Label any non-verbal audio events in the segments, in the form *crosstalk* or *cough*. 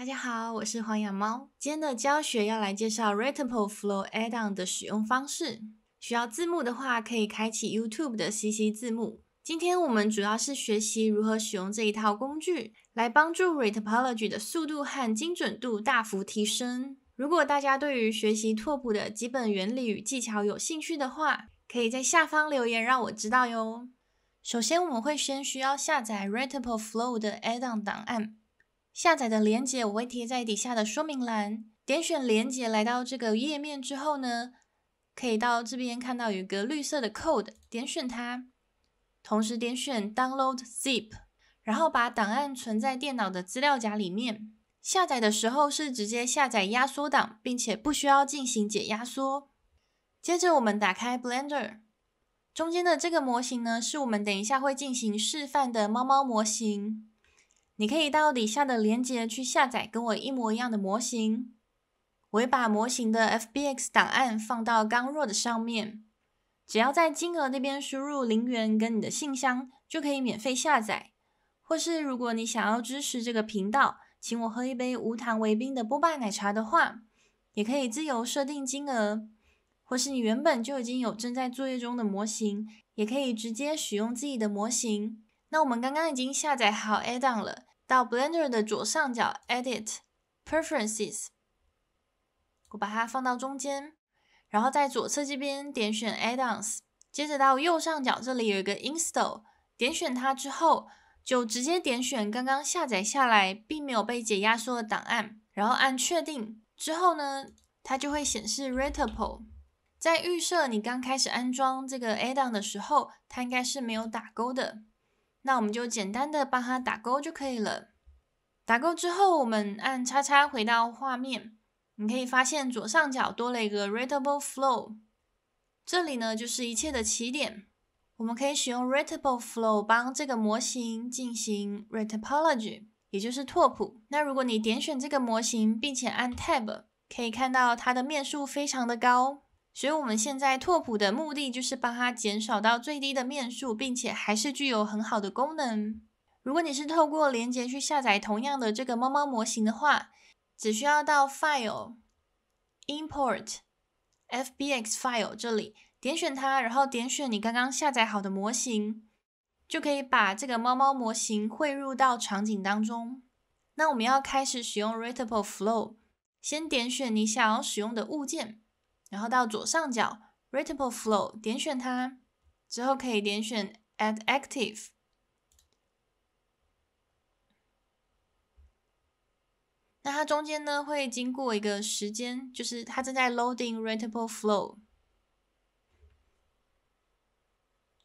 大家好，我是黄雅猫。今天的教学要来介绍 Retopo Flow Addon 的使用方式。需要字幕的话，可以开启 YouTube 的 CC 字幕。今天我们主要是学习如何使用这一套工具，来帮助 r e t a p o l o g y 的速度和精准度大幅提升。如果大家对于学习拓扑的基本原理与技巧有兴趣的话，可以在下方留言让我知道哟。首先，我们会先需要下载 r e t o p e Flow 的 Addon 文档。下载的链接我会贴在底下的说明栏。点选链接来到这个页面之后呢，可以到这边看到有一个绿色的 Code，点选它，同时点选 Download Zip，然后把档案存在电脑的资料夹里面。下载的时候是直接下载压缩档，并且不需要进行解压缩。接着我们打开 Blender，中间的这个模型呢，是我们等一下会进行示范的猫猫模型。你可以到底下的链接去下载跟我一模一样的模型，我会把模型的 FBX 档案放到刚弱的上面，只要在金额那边输入零元跟你的信箱，就可以免费下载。或是如果你想要支持这个频道，请我喝一杯无糖维冰的波霸奶茶的话，也可以自由设定金额。或是你原本就已经有正在作业中的模型，也可以直接使用自己的模型。那我们刚刚已经下载好 addon 了。到 Blender 的左上角 Edit Preferences，我把它放到中间，然后在左侧这边点选 Add-ons，接着到右上角这里有一个 Install，点选它之后，就直接点选刚刚下载下来并没有被解压缩的档案，然后按确定之后呢，它就会显示 Rateable，在预设你刚开始安装这个 Add-on 的时候，它应该是没有打勾的。那我们就简单的帮他打勾就可以了。打勾之后，我们按叉叉回到画面，你可以发现左上角多了一个 r a t a b l e Flow，这里呢就是一切的起点。我们可以使用 r a t a b l e Flow 帮这个模型进行 Rateology，也就是拓扑。那如果你点选这个模型，并且按 Tab，可以看到它的面数非常的高。所以我们现在拓扑的目的就是帮它减少到最低的面数，并且还是具有很好的功能。如果你是透过连接去下载同样的这个猫猫模型的话，只需要到 File、Import、FBX File 这里点选它，然后点选你刚刚下载好的模型，就可以把这个猫猫模型汇入到场景当中。那我们要开始使用 Retable Flow，先点选你想要使用的物件。然后到左上角 r a t a b l e Flow，点选它，之后可以点选 Add Active。那它中间呢会经过一个时间，就是它正在 Loading r a t a b l e Flow，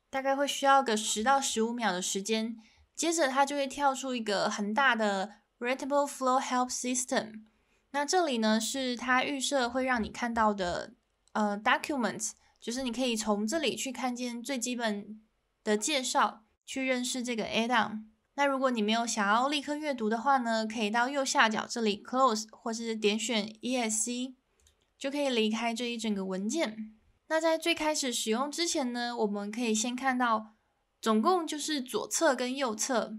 大概会需要个十到十五秒的时间。接着它就会跳出一个很大的 r a t a b l e Flow Help System。那这里呢是它预设会让你看到的，呃，documents，就是你可以从这里去看见最基本的介绍，去认识这个 A d o n 那如果你没有想要立刻阅读的话呢，可以到右下角这里 close，或是点选 ESC，就可以离开这一整个文件。那在最开始使用之前呢，我们可以先看到，总共就是左侧跟右侧，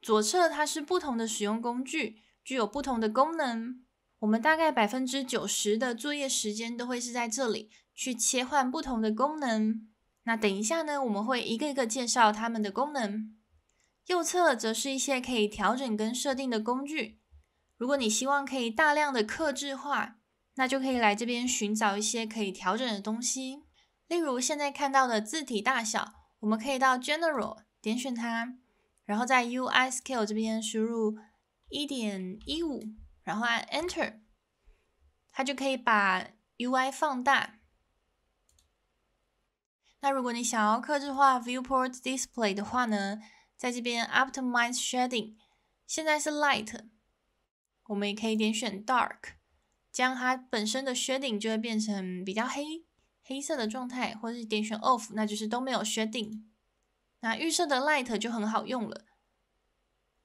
左侧它是不同的使用工具。具有不同的功能，我们大概百分之九十的作业时间都会是在这里去切换不同的功能。那等一下呢，我们会一个一个介绍它们的功能。右侧则是一些可以调整跟设定的工具。如果你希望可以大量的克制化，那就可以来这边寻找一些可以调整的东西。例如现在看到的字体大小，我们可以到 General 点选它，然后在 UI Scale 这边输入。一点一五，然后按 Enter，它就可以把 UI 放大。那如果你想要克制化 Viewport Display 的话呢，在这边 Optimize Shading，现在是 Light，我们也可以点选 Dark，将它本身的 Shading 就会变成比较黑黑色的状态，或者是点选 Off，那就是都没有 Shading。那预设的 Light 就很好用了。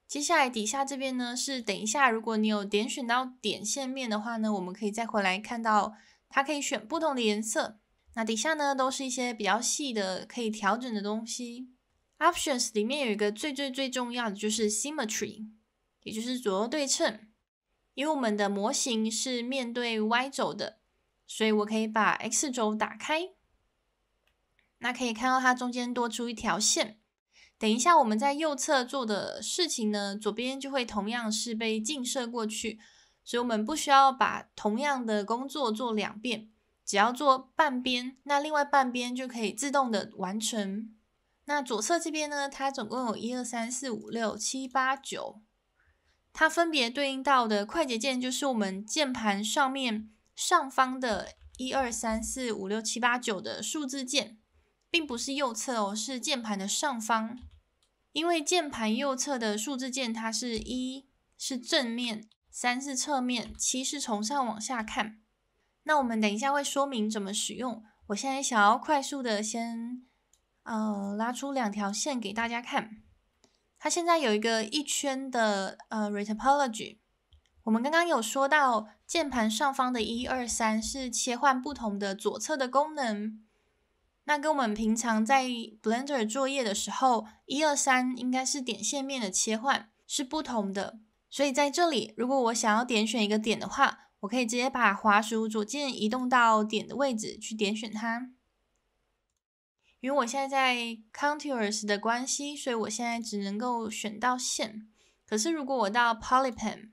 接下来底下这边呢是等一下，如果你有点选到点线面的话呢，我们可以再回来看到它可以选不同的颜色。那底下呢都是一些比较细的可以调整的东西。Options 里面有一个最最最重要的就是 Symmetry，也就是左右对称。因为我们的模型是面对 Y 轴的，所以我可以把 X 轴打开，那可以看到它中间多出一条线。等一下，我们在右侧做的事情呢，左边就会同样是被镜射过去，所以我们不需要把同样的工作做两遍，只要做半边，那另外半边就可以自动的完成。那左侧这边呢，它总共有一二三四五六七八九，它分别对应到的快捷键就是我们键盘上面上方的一二三四五六七八九的数字键。并不是右侧哦，是键盘的上方。因为键盘右侧的数字键，它是一是正面，三是侧面，七是从上往下看。那我们等一下会说明怎么使用。我现在想要快速的先呃拉出两条线给大家看。它现在有一个一圈的呃 retopology。我们刚刚有说到，键盘上方的一二三是切换不同的左侧的功能。那跟我们平常在 Blender 作业的时候，一二三应该是点线面的切换是不同的。所以在这里，如果我想要点选一个点的话，我可以直接把滑鼠左键移动到点的位置去点选它。因为我现在在 Contours 的关系，所以我现在只能够选到线。可是如果我到 Poly Pen，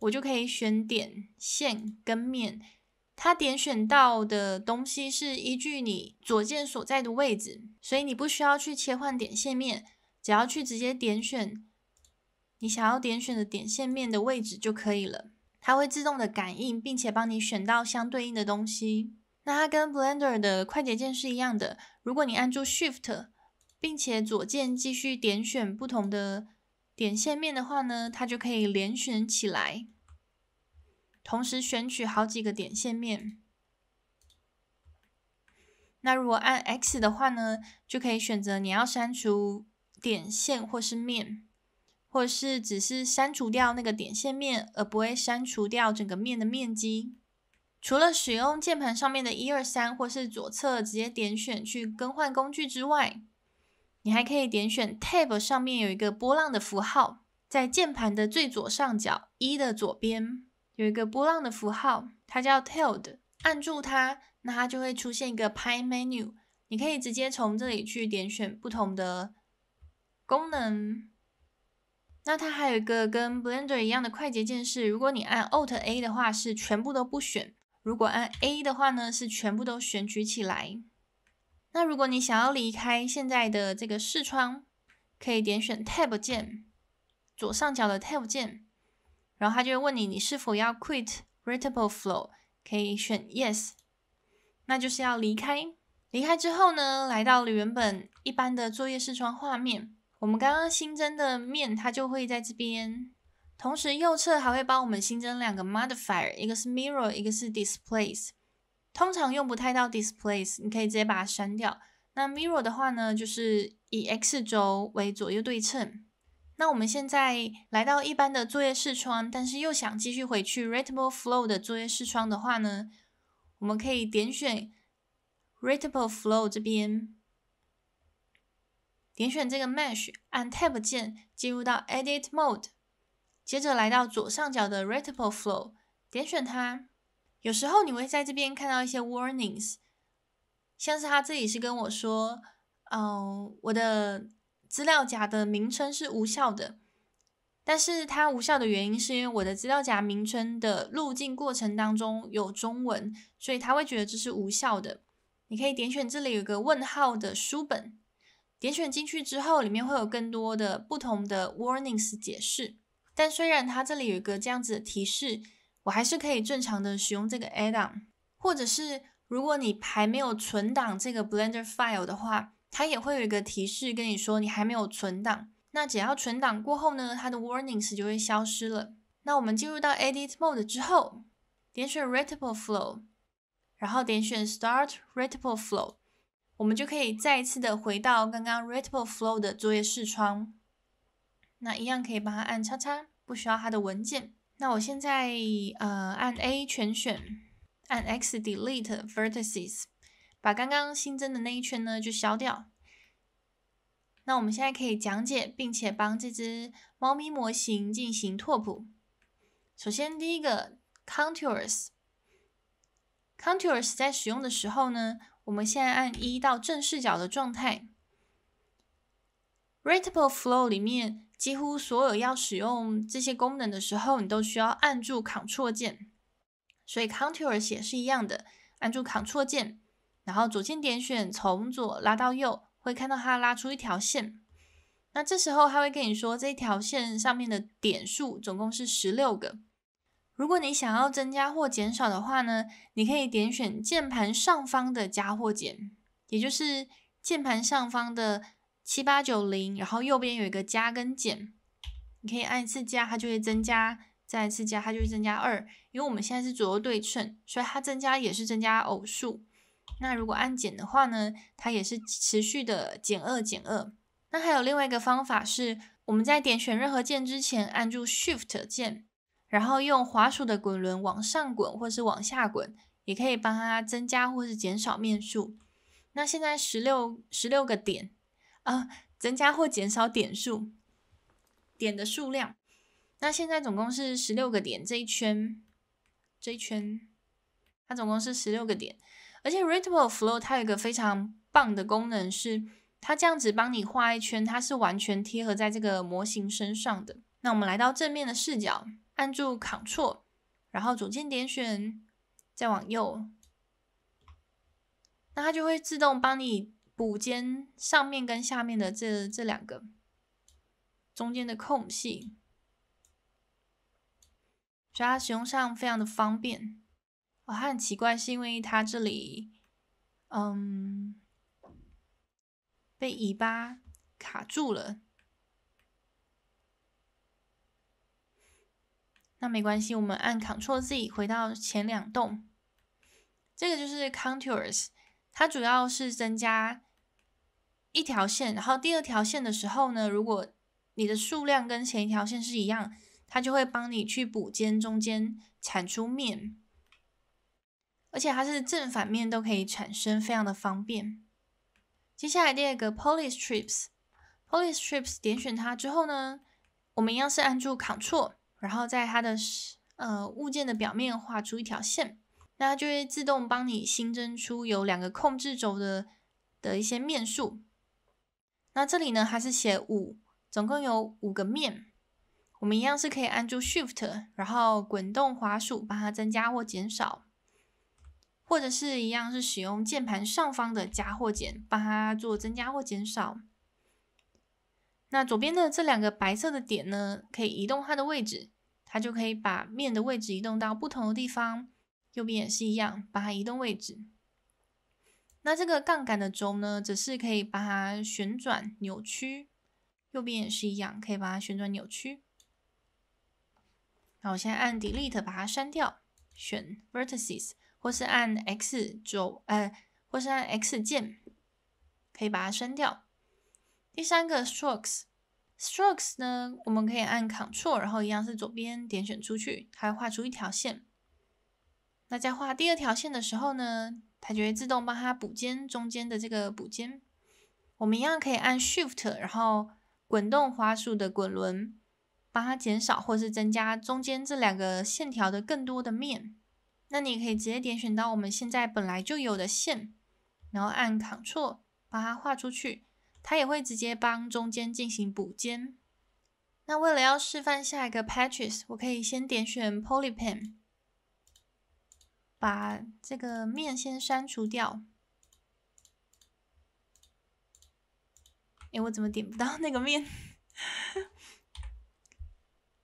我就可以选点、线跟面。它点选到的东西是依据你左键所在的位置，所以你不需要去切换点线面，只要去直接点选你想要点选的点线面的位置就可以了。它会自动的感应，并且帮你选到相对应的东西。那它跟 Blender 的快捷键是一样的，如果你按住 Shift 并且左键继续点选不同的点线面的话呢，它就可以连选起来。同时选取好几个点、线、面。那如果按 X 的话呢，就可以选择你要删除点、线或是面，或是只是删除掉那个点、线、面，而不会删除掉整个面的面积。除了使用键盘上面的一、二、三，或是左侧直接点选去更换工具之外，你还可以点选 Tab 上面有一个波浪的符号，在键盘的最左上角一的左边。有一个波浪的符号，它叫 Tiled。按住它，那它就会出现一个 Pie Menu。你可以直接从这里去点选不同的功能。那它还有一个跟 Blender 一样的快捷键是，如果你按 Alt A 的话是全部都不选，如果按 A 的话呢是全部都选取起来。那如果你想要离开现在的这个视窗，可以点选 Tab 键，左上角的 Tab 键。然后他就会问你，你是否要 quit Retable Flow？可以选 Yes，那就是要离开。离开之后呢，来到了原本一般的作业视窗画面。我们刚刚新增的面，它就会在这边。同时，右侧还会帮我们新增两个 Modifier，一个是 Mirror，一个是 Displace。通常用不太到 Displace，你可以直接把它删掉。那 Mirror 的话呢，就是以 X 轴为左右对称。那我们现在来到一般的作业视窗，但是又想继续回去 r a t a b l e Flow 的作业视窗的话呢，我们可以点选 r a t a b l e Flow 这边，点选这个 Mesh，按 Tab 键进入到 Edit Mode，接着来到左上角的 r a t a b l e Flow，点选它。有时候你会在这边看到一些 Warnings，像是他这里是跟我说，嗯，我的。资料夹的名称是无效的，但是它无效的原因是因为我的资料夹名称的路径过程当中有中文，所以它会觉得这是无效的。你可以点选这里有个问号的书本，点选进去之后，里面会有更多的不同的 warnings 解释。但虽然它这里有一个这样子的提示，我还是可以正常的使用这个 add-on，或者是如果你还没有存档这个 blender file 的话。它也会有一个提示跟你说，你还没有存档。那只要存档过后呢，它的 warnings 就会消失了。那我们进入到 edit mode 之后，点选 retable flow，然后点选 start retable flow，我们就可以再一次的回到刚刚 retable flow 的作业视窗。那一样可以帮他按叉叉，不需要它的文件。那我现在呃按 A 全选，按 X delete vertices。把刚刚新增的那一圈呢，就消掉。那我们现在可以讲解，并且帮这只猫咪模型进行拓扑。首先，第一个 contours，contours 在使用的时候呢，我们现在按一到正视角的状态。r a d a b l e flow 里面几乎所有要使用这些功能的时候，你都需要按住 Ctrl 键。所以 contours 写是一样的，按住 Ctrl 键。然后左键点选，从左拉到右，会看到它拉出一条线。那这时候它会跟你说，这一条线上面的点数总共是十六个。如果你想要增加或减少的话呢，你可以点选键盘上方的加或减，也就是键盘上方的七八九零，然后右边有一个加跟减。你可以按一次加，它就会增加；再一次加，它就会增加二。因为我们现在是左右对称，所以它增加也是增加偶数。那如果按减的话呢？它也是持续的减二减二。那还有另外一个方法是，我们在点选任何键之前按住 Shift 键，然后用滑鼠的滚轮往上滚或是往下滚，也可以帮它增加或是减少面数。那现在十六十六个点啊，增加或减少点数，点的数量。那现在总共是十六个点，这一圈，这一圈，它总共是十六个点。而且 r e d a b l e Flow 它有一个非常棒的功能，是它这样子帮你画一圈，它是完全贴合在这个模型身上的。那我们来到正面的视角，按住 Ctrl，然后左键点选，再往右，那它就会自动帮你补间上面跟下面的这这两个中间的空隙，所以它使用上非常的方便。我很奇怪，是因为它这里，嗯，被尾巴卡住了。那没关系，我们按 Ctrl Z 回到前两栋。这个就是 c o n t o u r s 它主要是增加一条线，然后第二条线的时候呢，如果你的数量跟前一条线是一样，它就会帮你去补间中间产出面。而且它是正反面都可以产生，非常的方便。接下来第二个 p o l i c e t r i p s p o l i c e t r i p s 点选它之后呢，我们一样是按住 Ctrl，然后在它的呃物件的表面画出一条线，那它就会自动帮你新增出有两个控制轴的的一些面数。那这里呢它是写五，总共有五个面。我们一样是可以按住 Shift，然后滚动滑鼠帮它增加或减少。或者是一样，是使用键盘上方的加或减，帮它做增加或减少。那左边的这两个白色的点呢，可以移动它的位置，它就可以把面的位置移动到不同的地方。右边也是一样，把它移动位置。那这个杠杆的轴呢，则是可以把它旋转扭曲。右边也是一样，可以把它旋转扭曲。那我现在按 Delete 把它删掉，选 Vertices。或是按 X 轴，呃，或是按 X 键，可以把它删掉。第三个 strokes strokes 呢，我们可以按 Ctrl，然后一样是左边点选出去，它会画出一条线。那在画第二条线的时候呢，它就会自动帮它补间中间的这个补间。我们一样可以按 Shift，然后滚动滑鼠的滚轮，帮它减少或是增加中间这两个线条的更多的面。那你可以直接点选到我们现在本来就有的线，然后按 Ctrl 把它画出去，它也会直接帮中间进行补间。那为了要示范下一个 Patches，我可以先点选 Poly Pen，把这个面先删除掉。哎，我怎么点不到那个面？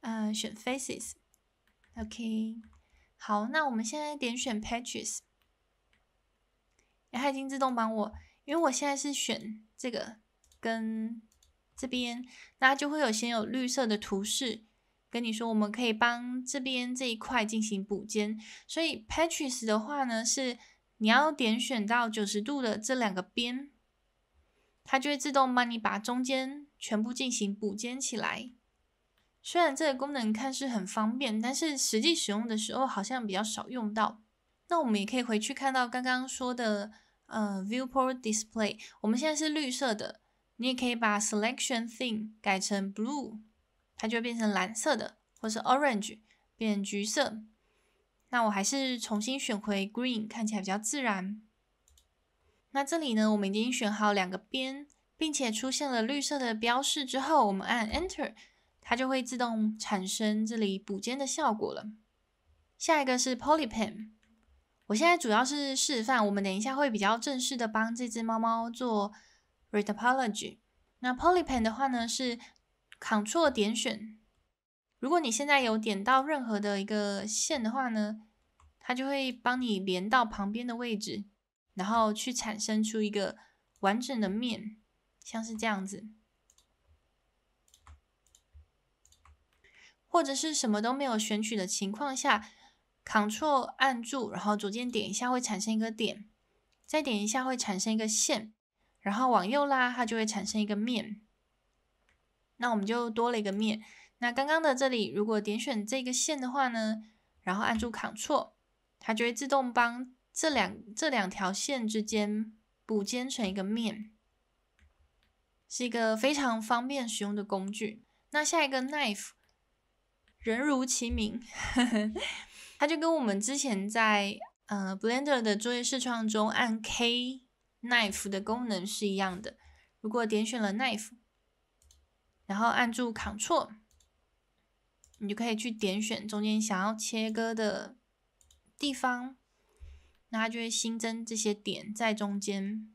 啊，*laughs* 选 Faces，OK。好，那我们现在点选 patches，它已经自动帮我，因为我现在是选这个跟这边，那就会有先有绿色的图示跟你说，我们可以帮这边这一块进行补间。所以 patches 的话呢，是你要点选到九十度的这两个边，它就会自动帮你把中间全部进行补间起来。虽然这个功能看是很方便，但是实际使用的时候好像比较少用到。那我们也可以回去看到刚刚说的，呃，Viewport Display，我们现在是绿色的。你也可以把 Selection Theme 改成 Blue，它就会变成蓝色的，或是 Orange 变橘色。那我还是重新选回 Green，看起来比较自然。那这里呢，我们已经选好两个边，并且出现了绿色的标示之后，我们按 Enter。它就会自动产生这里补间的效果了。下一个是 Poly Pen，我现在主要是示范，我们等一下会比较正式的帮这只猫猫做 Retopology。那 Poly Pen 的话呢是 Ctrl 点选，如果你现在有点到任何的一个线的话呢，它就会帮你连到旁边的位置，然后去产生出一个完整的面，像是这样子。或者是什么都没有选取的情况下，Ctrl 按住，然后左键点一下，会产生一个点；再点一下，会产生一个线；然后往右拉，它就会产生一个面。那我们就多了一个面。那刚刚的这里，如果点选这个线的话呢，然后按住 Ctrl，它就会自动帮这两这两条线之间补接成一个面，是一个非常方便使用的工具。那下一个 Knife。人如其名，它 *laughs* 就跟我们之前在呃 Blender 的作业视窗中按 K Knife 的功能是一样的。如果点选了 Knife，然后按住 Ctrl，你就可以去点选中间想要切割的地方，那它就会新增这些点在中间。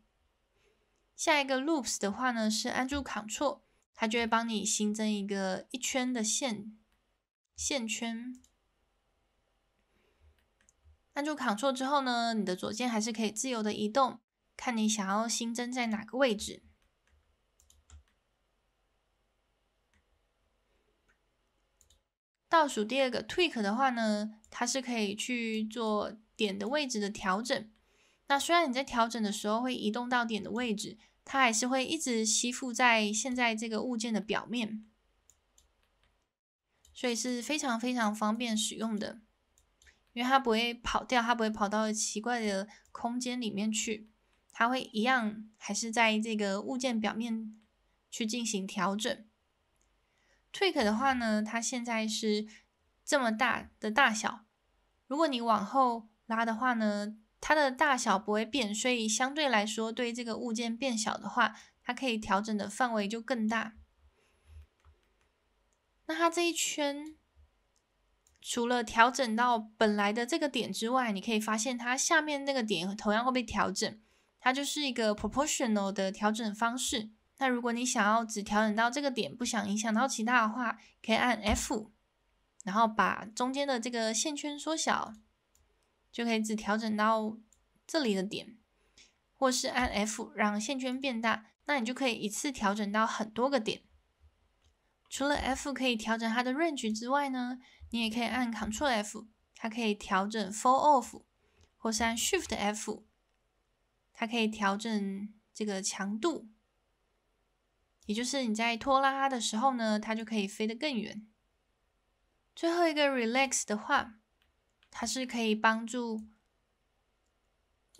下一个 Loops 的话呢，是按住 Ctrl，它就会帮你新增一个一圈的线。线圈，按住 Ctrl 之后呢，你的左键还是可以自由的移动，看你想要新增在哪个位置。倒数第二个 Tweak 的话呢，它是可以去做点的位置的调整。那虽然你在调整的时候会移动到点的位置，它还是会一直吸附在现在这个物件的表面。所以是非常非常方便使用的，因为它不会跑掉，它不会跑到奇怪的空间里面去，它会一样还是在这个物件表面去进行调整。Tweak 的话呢，它现在是这么大的大小，如果你往后拉的话呢，它的大小不会变，所以相对来说，对这个物件变小的话，它可以调整的范围就更大。那它这一圈，除了调整到本来的这个点之外，你可以发现它下面那个点同样会被调整，它就是一个 proportional 的调整方式。那如果你想要只调整到这个点，不想影响到其他的话，可以按 F，然后把中间的这个线圈缩小，就可以只调整到这里的点；或是按 F 让线圈变大，那你就可以一次调整到很多个点。除了 F 可以调整它的 range 之外呢，你也可以按 Ctrl F，它可以调整 Fall Off，或是按 Shift F，它可以调整这个强度。也就是你在拖拉它的时候呢，它就可以飞得更远。最后一个 Relax 的话，它是可以帮助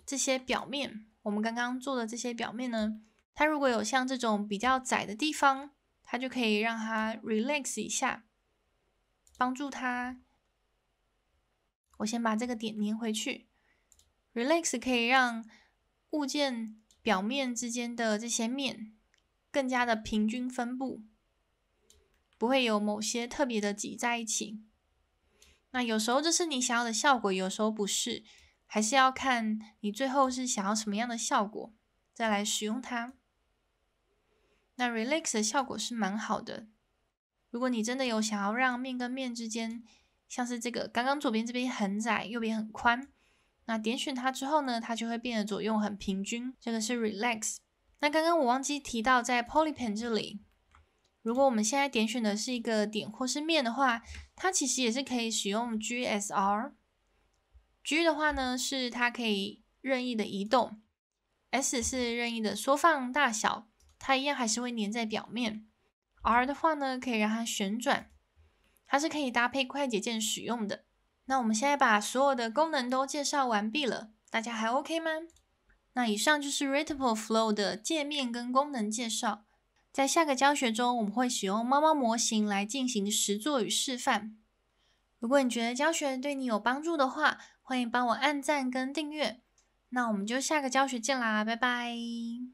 这些表面，我们刚刚做的这些表面呢，它如果有像这种比较窄的地方。它就可以让它 relax 一下，帮助它。我先把这个点粘回去。relax 可以让物件表面之间的这些面更加的平均分布，不会有某些特别的挤在一起。那有时候这是你想要的效果，有时候不是，还是要看你最后是想要什么样的效果，再来使用它。那 relax 的效果是蛮好的。如果你真的有想要让面跟面之间，像是这个刚刚左边这边很窄，右边很宽，那点选它之后呢，它就会变得左右很平均。这个是 relax。那刚刚我忘记提到，在 poly pen 这里，如果我们现在点选的是一个点或是面的话，它其实也是可以使用 G S R。G 的话呢，是它可以任意的移动；S 是任意的缩放大小。它一样还是会粘在表面。R 的话呢，可以让它旋转，它是可以搭配快捷键使用的。那我们现在把所有的功能都介绍完毕了，大家还 OK 吗？那以上就是 r i a b l e Flow 的界面跟功能介绍。在下个教学中，我们会使用猫猫模型来进行实作与示范。如果你觉得教学对你有帮助的话，欢迎帮我按赞跟订阅。那我们就下个教学见啦，拜拜。